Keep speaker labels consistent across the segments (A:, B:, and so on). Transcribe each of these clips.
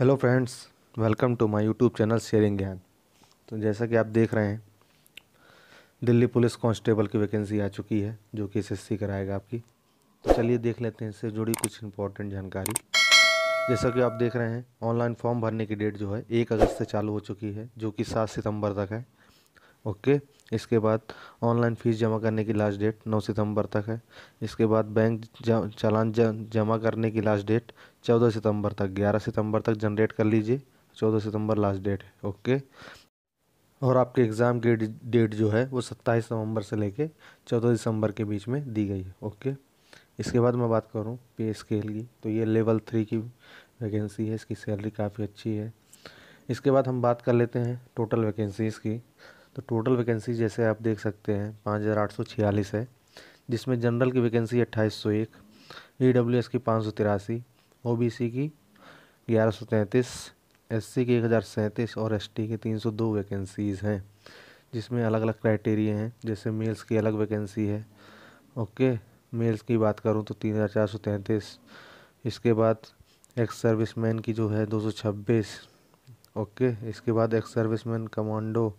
A: hello friends welcome to my YouTube channel Sharing Gyaan तो जैसा कि आप देख रहे हैं दिल्ली पुलिस कांस्टेबल की वैकेंसी आ चुकी है जो कि एस कराएगा आपकी तो चलिए देख लेते हैं इससे जुड़ी कुछ इंपॉर्टेंट जानकारी जैसा कि आप देख रहे हैं ऑनलाइन फॉर्म भरने की डेट जो है एक अगस्त से चालू हो चुकी है जो कि सात सितम्बर तक है ओके इसके बाद ऑनलाइन फ़ीस जमा करने की लास्ट डेट नौ सितंबर तक है इसके बाद बैंक चालान जमा करने की लास्ट डेट चौदह सितंबर तक ग्यारह सितंबर तक जनरेट कर लीजिए चौदह सितंबर लास्ट डेट है ओके और आपके एग्ज़ाम की डेट जो है वो सत्ताईस नवंबर से लेके चौदह दिसंबर के बीच में दी गई है ओके इसके बाद मैं बात करूँ पे स्केल की तो ये लेवल थ्री की वैकेंसी है इसकी सैलरी काफ़ी अच्छी है इसके बाद हम बात कर लेते हैं टोटल वैकेंसीज़ की तो टोटल वैकेंसी जैसे आप देख सकते हैं पाँच हज़ार आठ सौ छियालीस है जिसमें जनरल की वैकेंसी अट्ठाईस सौ एक ई डब्ल्यू एस की पाँच सौ तिरासी ओ बी सी की ग्यारह सौ तैंतीस एस सी की एक हज़ार सैंतीस और एस टी की तीन सौ दो वैकेंसीज़ हैं जिसमें अलग अलग क्राइटेरिया हैं जैसे मेल्स की अलग वैकेंसी है ओके मेल्स की बात करूँ तो तीन हज़ार चार सौ तैंतीस इसके बाद एक्स सर्विस मैन की जो है दो सौ छब्बीस ओके इसके बाद एक्स सर्विस मैन कमांडो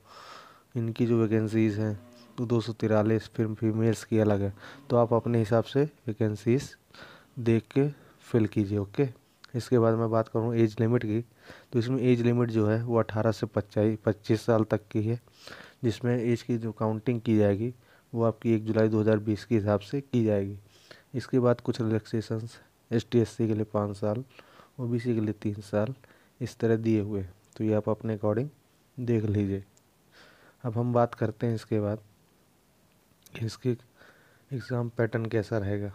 A: इनकी जो वैकेंसीज़ हैं वो दो सौ तिरालीस फिर फीमेल्स की अलग है तो आप अपने हिसाब से वैकेंसीज़ देख के फिल कीजिए ओके इसके बाद मैं बात करूँ एज लिमिट की तो इसमें एज लिमिट जो है वो अठारह से पच्चाई पच्चीस साल तक की है जिसमें एज की जो काउंटिंग की जाएगी वो आपकी एक जुलाई 2020 के हिसाब से की जाएगी इसके बाद कुछ रिलैक्सेशंस एस टी के लिए पाँच साल ओ के लिए तीन साल इस तरह दिए हुए तो ये आप अपने अकॉर्डिंग देख लीजिए अब हम बात करते हैं इसके बाद इसके एग्ज़ाम पैटर्न कैसा रहेगा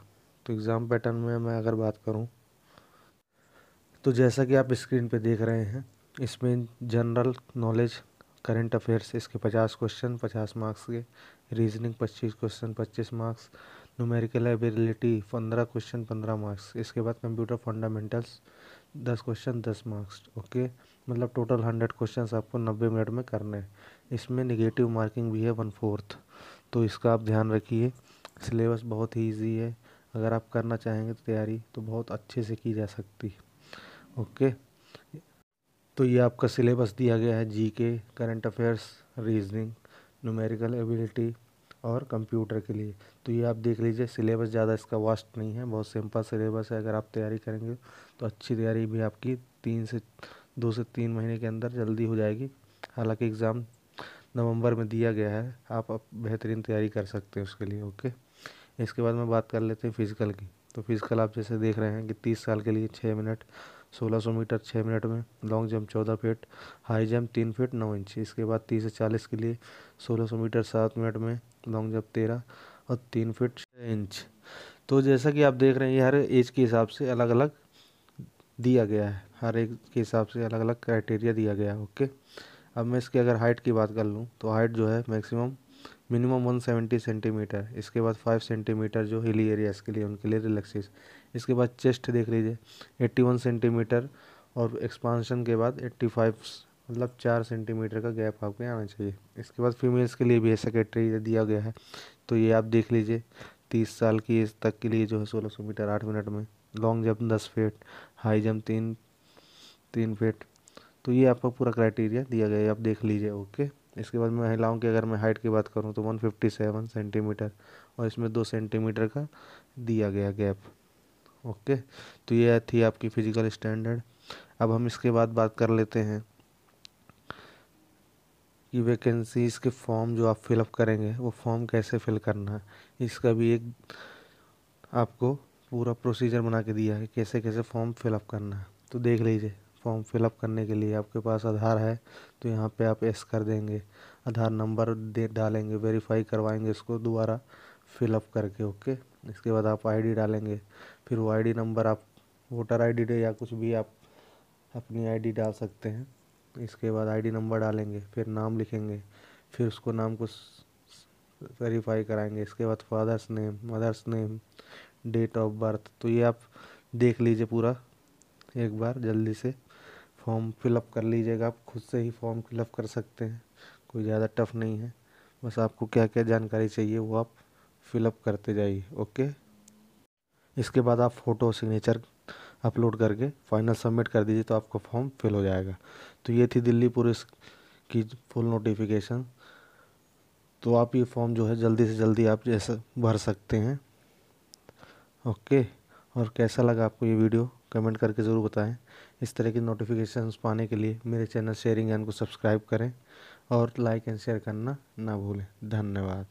A: तो एग्ज़ाम पैटर्न में मैं अगर बात करूं तो जैसा कि आप स्क्रीन पे देख रहे हैं इसमें जनरल नॉलेज करंट अफेयर्स इसके पचास क्वेश्चन पचास मार्क्स के रीजनिंग पच्चीस क्वेश्चन पच्चीस मार्क्स न्यूमेरिकल एबिलिटी पंद्रह क्वेश्चन पंद्रह मार्क्स इसके बाद कंप्यूटर फंडामेंटल्स दस क्वेश्चन दस मार्क्स ओके मतलब टोटल हंड्रेड क्वेश्चन आपको नब्बे मिनट में करने हैं इसमें नेगेटिव मार्किंग भी है वन फोर्थ तो इसका आप ध्यान रखिए सिलेबस बहुत ही ईजी है अगर आप करना चाहेंगे तो तैयारी तो बहुत अच्छे से की जा सकती ओके तो ये आपका सिलेबस दिया गया है GK current affairs reasoning numerical ability और कंप्यूटर के लिए तो ये आप देख लीजिए सिलेबस ज़्यादा इसका वास्ट नहीं है बहुत सिंपल सिलेबस है अगर आप तैयारी करेंगे तो अच्छी तैयारी भी आपकी तीन से दो से तीन महीने के अंदर जल्दी हो जाएगी हालांकि एग्ज़ाम नवंबर में दिया गया है आप अब बेहतरीन तैयारी कर सकते हैं उसके लिए ओके इसके बाद में बात कर लेते हैं फिज़िकल की तो फिज़िकल आप जैसे देख रहे हैं कि तीस साल के लिए छः मिनट सोलह सौ मीटर छः मिनट में लॉन्ग जंप चौदह फीट हाई जंप तीन फीट नौ इंच इसके बाद तीस से चालीस के लिए सोलह सौ मीटर सात मिनट में लॉन्ग जंप तेरह और तीन फीट छः इंच तो जैसा कि आप देख रहे हैं ये हर एज के हिसाब से अलग अलग दिया गया है हर एक के हिसाब से अलग अलग क्राइटेरिया दिया गया है ओके अब मैं इसकी अगर हाइट की बात कर लूँ तो हाइट जो है मैक्सिमम मिनिमम 170 सेंटीमीटर इसके बाद 5 सेंटीमीटर जो हिली एरियाज़ के लिए उनके लिए रिलैक्सेस इसके बाद चेस्ट देख लीजिए 81 सेंटीमीटर और एक्सपांशन के बाद 85 मतलब चार सेंटीमीटर का गैप आपके आना चाहिए इसके बाद फीमेल्स के लिए भी है सेक्रेटरी दिया गया है तो ये आप देख लीजिए तीस साल की एज तक के लिए जो है सोलह सौ मीटर आठ मिनट में लॉन्ग जंप दस फीट हाई जंप तीन तीन फीट तो ये आपका पूरा क्राइटेरिया दिया गया है आप देख लीजिए ओके इसके बाद महिलाओं की अगर मैं हाइट की बात करूँ तो सेवन सेंटीमीटर और इसमें दो सेंटीमीटर का दिया गया गैप ओके तो ये थी आपकी फिजिकल स्टैंडर्ड अब हम इसके बाद बात कर लेते हैं कि वैकेंसीज़ के फॉर्म जो आप फिलअप करेंगे वो फॉर्म कैसे फिल करना है इसका भी एक आपको पूरा प्रोसीजर बना के दिया है कैसे कैसे फॉर्म फिलअप करना है तो देख लीजिए फॉर्म फिलअप करने के लिए आपके पास आधार है तो यहाँ पे आप एस कर देंगे आधार नंबर दे डालेंगे वेरीफाई करवाएंगे इसको दोबारा फिलअप करके ओके इसके बाद आप आईडी डालेंगे फिर वो आईडी नंबर आप वोटर आईडी या कुछ भी आप अपनी आईडी डाल सकते हैं इसके बाद आईडी नंबर डालेंगे फिर नाम लिखेंगे फिर उसको नाम को वेरीफाई कराएंगे इसके बाद father's name mother's name date of birth तो ये आप देख लीजिए पूरा एक बार जल्दी से फॉर्म फिलअप कर लीजिएगा आप खुद से ही फॉर्म फिलअप कर सकते हैं कोई ज़्यादा टफ नहीं है बस आपको क्या क्या जानकारी चाहिए वो आप फिलअप करते जाइए ओके इसके बाद आप फ़ोटो सिग्नेचर अपलोड करके फाइनल सबमिट कर दीजिए तो आपका फॉर्म फिल हो जाएगा तो ये थी दिल्ली पुलिस की फुल नोटिफिकेशन तो आप ये फॉर्म जो है जल्दी से जल्दी आप जैसे भर सकते हैं ओके और कैसा लगा आपको ये वीडियो कमेंट करके ज़रूर बताएं इस तरह की नोटिफिकेशन पाने के लिए मेरे चैनल शेयरिंग एन को सब्सक्राइब करें और लाइक एंड शेयर करना ना भूलें धन्यवाद